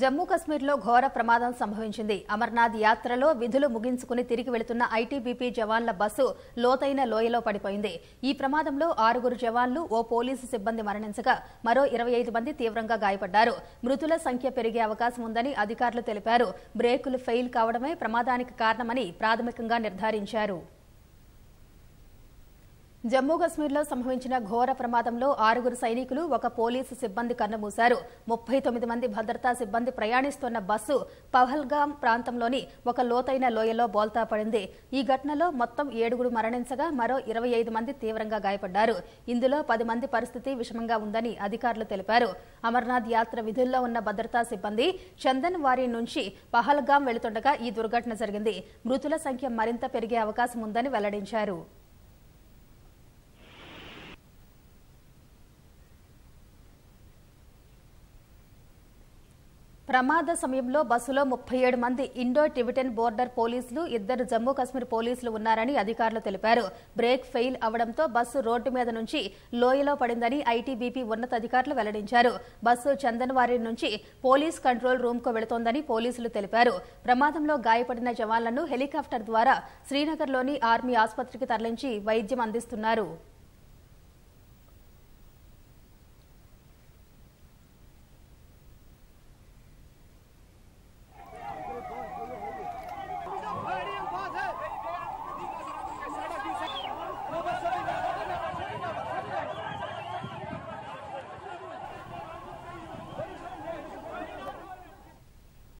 జమ్మూ కశ్మీర్లో ఘోర ప్రమాదం సంభవించింది అమర్నాథ్ యాత్రలో విధులు ముగించుకుని తిరిగి వెళుతున్న ఐటీబీపీ జవాన్ల బస్సు లోతైన లోయలో పడిపోయింది ఈ ప్రమాదంలో ఆరుగురు జవాన్లు ఓ పోలీసు సిబ్బంది మరణించగా మరో ఇరవై మంది తీవ్రంగా గాయపడ్డారు మృతుల సంఖ్య పెరిగే అవకాశం ఉందని అధికారులు తెలిపారు బ్రేకులు ఫెయిల్ కావడమే ప్రమాదానికి కారణమని ప్రాథమికంగా నిర్ధారించారు జమ్మూ కశ్మీర్లో సంభవించిన ఘోర ప్రమాదంలో ఆరుగురు సైనికులు ఒక పోలీసు సిబ్బంది కన్నుమూశారు ముప్పై తొమ్మిది మంది భద్రతా సిబ్బంది ప్రయాణిస్తున్న బస్సు పహల్గామ్ ప్రాంతంలోని ఒక లోతైన లోయలో బోల్తా పడింది ఈ ఘటనలో మొత్తం ఏడుగురు మరణించగా మరో ఇరవై ఐదు మంది తీవ్రంగా గాయపడ్డారు ఇందులో పది మంది పరిస్థితి విషమంగా ఉందని అధికారులు తెలిపారు అమర్నాథ్ యాత్ర విధుల్లో ఉన్న భద్రతా సిబ్బంది చందన్ వారి నుంచి పహల్గామ్ వెళుతుండగా ఈ దుర్ఘటన జరిగింది మృతుల సంఖ్య మరింత పెరిగే అవకాశం ఉందని వెల్లడించారు ప్రమాద సమయంలో బస్సులో ముప్పై ఏడు మంది ఇండో టిబిటెన్ బోర్డర్ పోలీసులు ఇద్దరు జమ్మూ కశ్మీర్ పోలీసులు ఉన్నారని అధికారులు తెలిపారు బ్రేక్ ఫెయిల్ అవడంతో బస్సు రోడ్డు మీద నుంచి లోయలో పడిందని ఐటీబీపీ ఉన్నతాధికారులు వెల్లడించారు బస్సు చందన్వారి నుంచి పోలీస్ కంట్రోల్ రూమ్కు వెళుతోందని పోలీసులు తెలిపారు ప్రమాదంలో గాయపడిన జవాన్లను హెలికాప్టర్ ద్వారా శ్రీనగర్లోని ఆర్మీ ఆసుపత్రికి తరలించి వైద్యం అందిస్తున్నారు